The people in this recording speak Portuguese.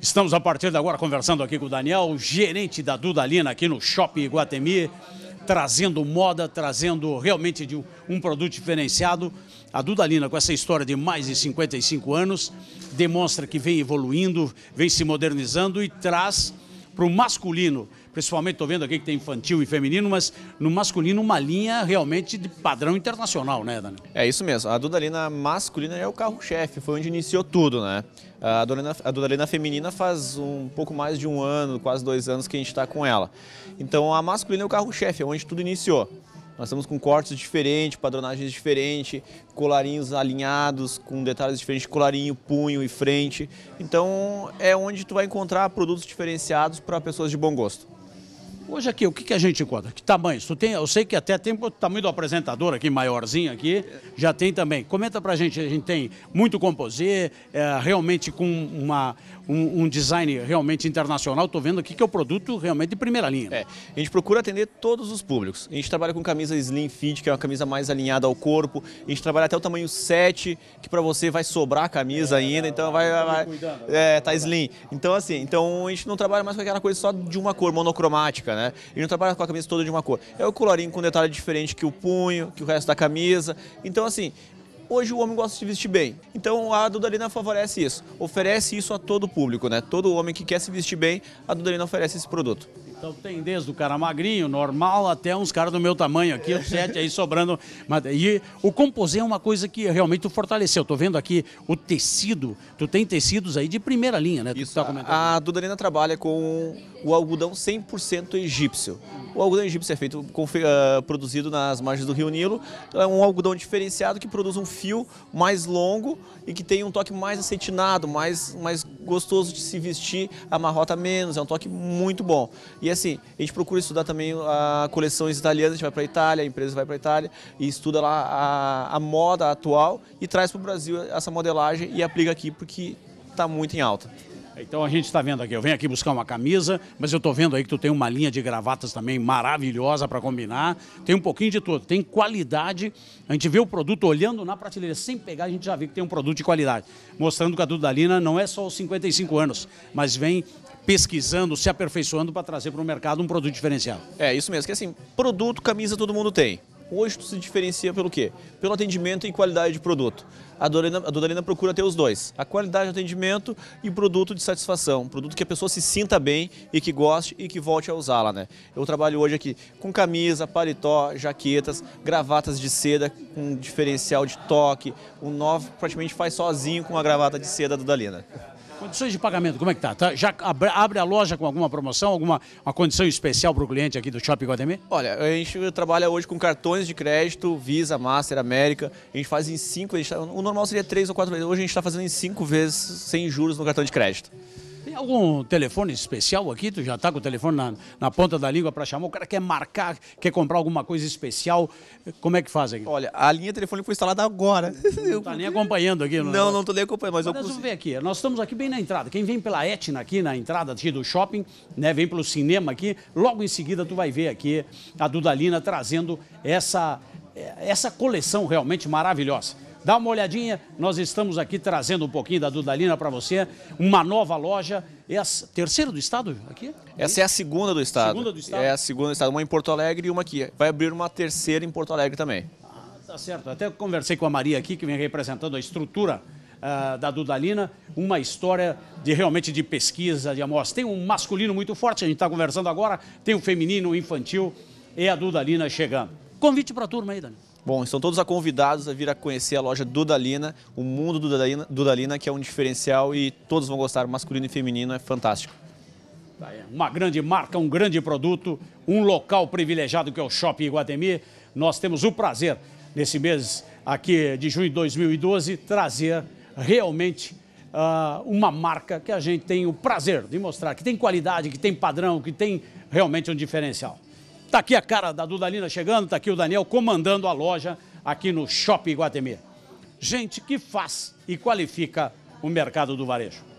Estamos a partir de agora conversando aqui com o Daniel, gerente da Dudalina aqui no Shopping Iguatemi, trazendo moda, trazendo realmente de um produto diferenciado. A Dudalina, com essa história de mais de 55 anos, demonstra que vem evoluindo, vem se modernizando e traz para o masculino, principalmente estou vendo aqui que tem infantil e feminino, mas no masculino uma linha realmente de padrão internacional, né, Dani? É isso mesmo. A Dudalina masculina é o carro-chefe, foi onde iniciou tudo, né? A Dudalina, a Dudalina feminina faz um pouco mais de um ano, quase dois anos que a gente está com ela. Então a masculina é o carro-chefe, é onde tudo iniciou. Nós estamos com cortes diferentes, padronagens diferentes, colarinhos alinhados, com detalhes diferentes, colarinho, punho e frente. Então é onde tu vai encontrar produtos diferenciados para pessoas de bom gosto. Hoje aqui, o que, que a gente encontra? Que tamanhos? Tu tem, eu sei que até tem o tamanho do apresentador aqui, maiorzinho aqui, já tem também. Comenta pra gente, a gente tem muito composê, é, realmente com uma, um, um, design realmente internacional. Tô vendo aqui que é o produto realmente de primeira linha. É, a gente procura atender todos os públicos. A gente trabalha com camisa slim fit, que é uma camisa mais alinhada ao corpo. A gente trabalha até o tamanho 7, que para você vai sobrar a camisa é, ainda, então tá vai... vai, vai né? é, tá slim. Então assim, então a gente não trabalha mais com aquela coisa só de uma cor monocromática, né? Ele não trabalha com a camisa toda de uma cor. É o colorinho com detalhe diferente que o punho, que o resto da camisa. Então, assim, hoje o homem gosta de se vestir bem. Então a Dudalina favorece isso, oferece isso a todo o público, né? Todo homem que quer se vestir bem, a Dudalina oferece esse produto. Então tem desde o cara magrinho, normal, até uns caras do meu tamanho aqui, o sete aí sobrando. E o composê é uma coisa que realmente tu fortaleceu. Tô vendo aqui o tecido, tu tem tecidos aí de primeira linha, né? Isso, tá comentando. A Dudalina trabalha com o algodão 100% egípcio. O algodão egípcio é feito, ah, produzido nas margens do Rio Nilo. Então, é um algodão diferenciado que produz um fio mais longo e que tem um toque mais acetinado, mais, mais gostoso de se vestir, amarrota menos, é um toque muito bom. E assim, a gente procura estudar também a ah, coleções italianas, a gente vai para a Itália, a empresa vai para a Itália e estuda lá a, a moda atual e traz para o Brasil essa modelagem e aplica aqui porque está muito em alta. Então a gente está vendo aqui, eu venho aqui buscar uma camisa, mas eu estou vendo aí que tu tem uma linha de gravatas também maravilhosa para combinar. Tem um pouquinho de tudo, tem qualidade. A gente vê o produto olhando na prateleira sem pegar, a gente já vê que tem um produto de qualidade. Mostrando que a Dudalina não é só os 55 anos, mas vem pesquisando, se aperfeiçoando para trazer para o mercado um produto diferenciado. É, isso mesmo, que assim, produto, camisa todo mundo tem posto se diferencia pelo quê? Pelo atendimento e qualidade de produto. A Dodalina, a Dodalina procura ter os dois, a qualidade de atendimento e produto de satisfação, produto que a pessoa se sinta bem e que goste e que volte a usá-la. Né? Eu trabalho hoje aqui com camisa, paletó, jaquetas, gravatas de seda com diferencial de toque, o novo praticamente faz sozinho com a gravata de seda da Dodalina. Condições de pagamento, como é que tá? tá já abre a loja com alguma promoção, alguma uma condição especial para o cliente aqui do Shopping Guademir? Olha, a gente trabalha hoje com cartões de crédito, Visa, Master, América. A gente faz em cinco, gente, tá, o normal seria três ou quatro vezes. Hoje a gente está fazendo em cinco vezes sem juros no cartão de crédito algum telefone especial aqui? Tu já está com o telefone na, na ponta da língua para chamar? O cara quer marcar, quer comprar alguma coisa especial? Como é que faz aqui? Olha, a linha telefônica foi instalada agora. Não está nem acompanhando aqui. Não, não, né? não estou nem acompanhando. Mas, mas eu consigo... ver aqui. Nós estamos aqui bem na entrada. Quem vem pela Etna aqui, na entrada aqui do shopping, né, vem pelo cinema aqui, logo em seguida tu vai ver aqui a Dudalina trazendo essa, eh, essa coleção realmente maravilhosa. Dá uma olhadinha, nós estamos aqui trazendo um pouquinho da Dudalina para você, uma nova loja. É a terceira do estado aqui? Essa é a segunda do estado. Segunda do estado? É a segunda do estado, uma em Porto Alegre e uma aqui. Vai abrir uma terceira em Porto Alegre também. Ah, tá certo. Até conversei com a Maria aqui, que vem representando a estrutura Uh, da Dudalina, uma história de realmente de pesquisa, de amostra. Tem um masculino muito forte, a gente está conversando agora, tem um feminino, um infantil, e é a Dudalina chegando. Convite para a turma aí, Dani. Bom, estão todos convidados a vir a conhecer a loja Dudalina, o mundo Dudalina, Dudalina, que é um diferencial e todos vão gostar, masculino e feminino é fantástico. Tá uma grande marca, um grande produto, um local privilegiado que é o Shopping Iguatemi. Nós temos o prazer, nesse mês aqui de junho de 2012, trazer realmente uh, uma marca que a gente tem o prazer de mostrar, que tem qualidade, que tem padrão, que tem realmente um diferencial. Tá aqui a cara da Dudalina chegando, tá aqui o Daniel comandando a loja aqui no Shopping Guatemi. Gente que faz e qualifica o mercado do varejo.